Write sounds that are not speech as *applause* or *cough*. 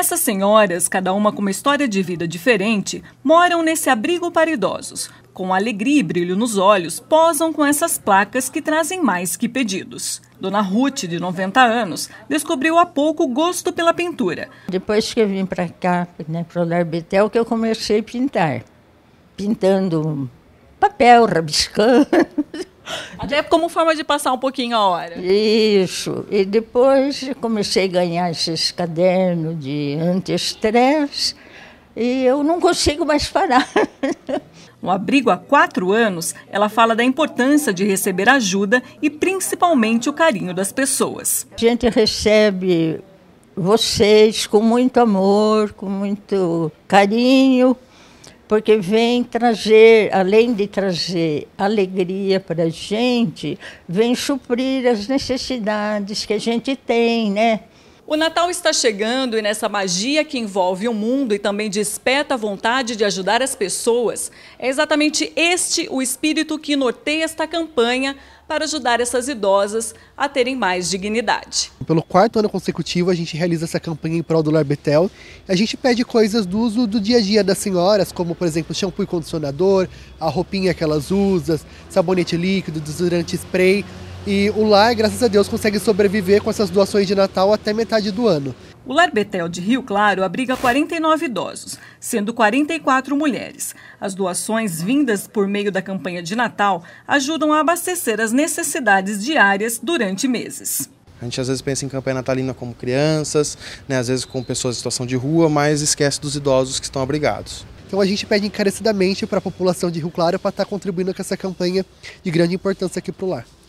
Essas senhoras, cada uma com uma história de vida diferente, moram nesse abrigo para idosos. Com alegria e brilho nos olhos, posam com essas placas que trazem mais que pedidos. Dona Ruth, de 90 anos, descobriu há pouco o gosto pela pintura. Depois que eu vim para cá, né, para o Lar Betel, que eu comecei a pintar. Pintando papel, rabiscando. Até como forma de passar um pouquinho a hora. Isso. E depois comecei a ganhar esses cadernos de anti-estresse e eu não consigo mais parar. No *laughs* abrigo há quatro anos, ela fala da importância de receber ajuda e principalmente o carinho das pessoas. A gente recebe vocês com muito amor, com muito carinho porque vem trazer, além de trazer alegria para a gente, vem suprir as necessidades que a gente tem, né? O Natal está chegando e nessa magia que envolve o mundo e também desperta a vontade de ajudar as pessoas, é exatamente este o espírito que norteia esta campanha para ajudar essas idosas a terem mais dignidade. Pelo quarto ano consecutivo, a gente realiza essa campanha em prol do Lar Betel. A gente pede coisas do uso do dia a dia das senhoras, como, por exemplo, shampoo e condicionador, a roupinha que elas usam, sabonete líquido, desodorante spray. E o lar, graças a Deus, consegue sobreviver com essas doações de Natal até metade do ano. O Lar Betel de Rio Claro abriga 49 idosos, sendo 44 mulheres. As doações vindas por meio da campanha de Natal ajudam a abastecer as necessidades diárias durante meses. A gente às vezes pensa em campanha natalina como crianças, né, às vezes com pessoas em situação de rua, mas esquece dos idosos que estão abrigados. Então a gente pede encarecidamente para a população de Rio Claro para estar contribuindo com essa campanha de grande importância aqui para o lar.